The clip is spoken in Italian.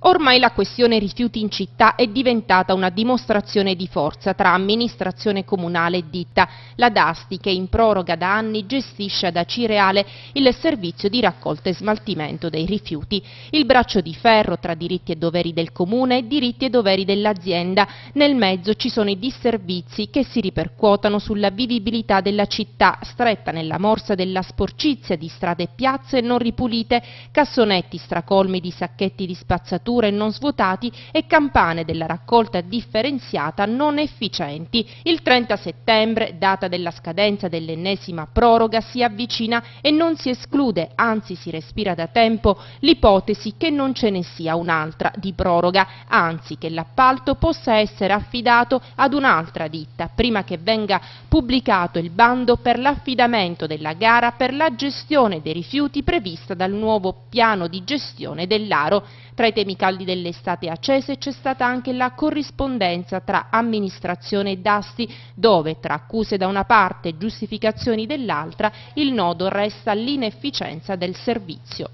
Ormai la questione rifiuti in città è diventata una dimostrazione di forza tra amministrazione comunale e ditta. La Dasti, che in proroga da anni gestisce da Cireale il servizio di raccolta e smaltimento dei rifiuti, il braccio di ferro tra diritti e doveri del comune e diritti e doveri dell'azienda. Nel mezzo ci sono i disservizi che si ripercuotano sulla vivibilità della città, stretta nella morsa della sporcizia di strade e piazze non ripulite, cassonetti stracolmi di sacchetti di spazzatura spazzature non svuotati e campane della raccolta differenziata non efficienti. Il 30 settembre, data della scadenza dell'ennesima proroga, si avvicina e non si esclude, anzi si respira da tempo, l'ipotesi che non ce ne sia un'altra di proroga, anzi che l'appalto possa essere affidato ad un'altra ditta, prima che venga pubblicato il bando per l'affidamento della gara per la gestione dei rifiuti prevista dal nuovo piano di gestione dell'Aro tra i temi caldi dell'estate accese c'è stata anche la corrispondenza tra amministrazione e Dasti, dove tra accuse da una parte e giustificazioni dell'altra il nodo resta l'inefficienza del servizio.